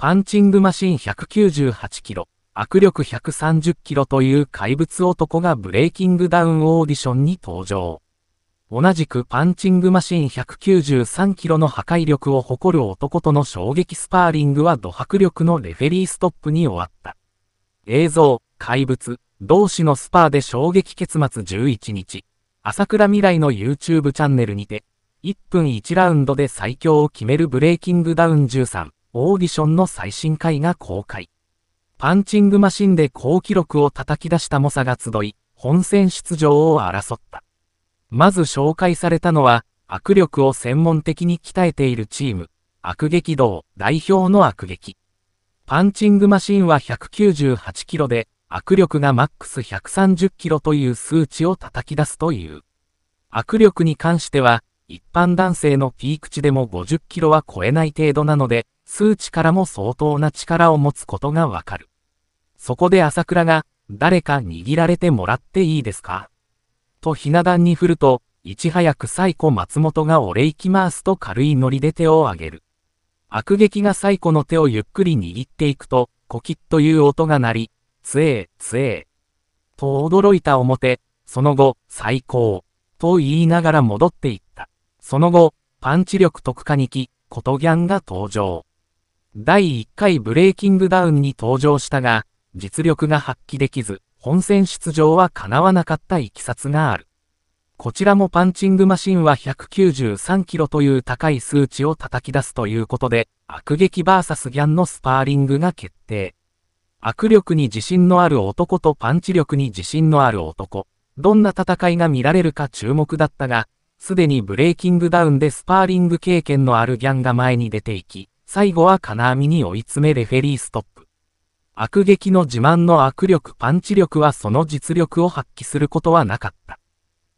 パンチングマシン198キロ、握力130キロという怪物男がブレイキングダウンオーディションに登場。同じくパンチングマシン193キロの破壊力を誇る男との衝撃スパーリングはド迫力のレフェリーストップに終わった。映像、怪物、同志のスパーで衝撃結末11日、朝倉未来の YouTube チャンネルにて、1分1ラウンドで最強を決めるブレイキングダウン13。オーディションの最新回が公開。パンチングマシンで好記録を叩き出した猛者が集い、本戦出場を争った。まず紹介されたのは、握力を専門的に鍛えているチーム、悪劇道代表の悪劇。パンチングマシンは198キロで、握力がマックス130キロという数値を叩き出すという。握力に関しては、一般男性のピーク値でも50キロは超えない程度なので、数値からも相当な力を持つことがわかる。そこで朝倉が、誰か握られてもらっていいですかとひな壇に振ると、いち早く最古松本が俺行きますと軽いノリで手を挙げる。悪劇が最古の手をゆっくり握っていくと、コキッという音が鳴り、つえー、つえー。と驚いた表、その後、最高。と言いながら戻っていった。その後、パンチ力特化にき、ことギャンが登場。第1回ブレイキングダウンに登場したが、実力が発揮できず、本戦出場は叶わなかったいきさつがある。こちらもパンチングマシンは193キロという高い数値を叩き出すということで、悪劇 VS ギャンのスパーリングが決定。握力に自信のある男とパンチ力に自信のある男。どんな戦いが見られるか注目だったが、すでにブレイキングダウンでスパーリング経験のあるギャンが前に出ていき、最後は金網に追い詰めレフェリーストップ。悪劇の自慢の握力パンチ力はその実力を発揮することはなかった。